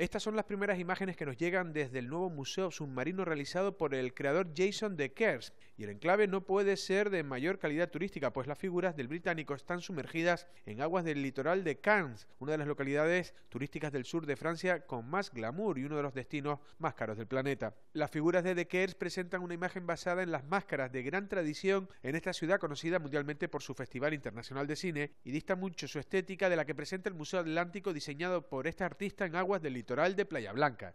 Estas son las primeras imágenes que nos llegan desde el nuevo museo submarino realizado por el creador Jason de Kers. Y el enclave no puede ser de mayor calidad turística, pues las figuras del británico están sumergidas en aguas del litoral de Cannes, una de las localidades turísticas del sur de Francia con más glamour y uno de los destinos más caros del planeta. Las figuras de de Kers presentan una imagen basada en las máscaras de gran tradición en esta ciudad conocida mundialmente por su Festival Internacional de Cine y dista mucho su estética de la que presenta el Museo Atlántico diseñado por este artista en aguas del litoral electoral de Playa Blanca.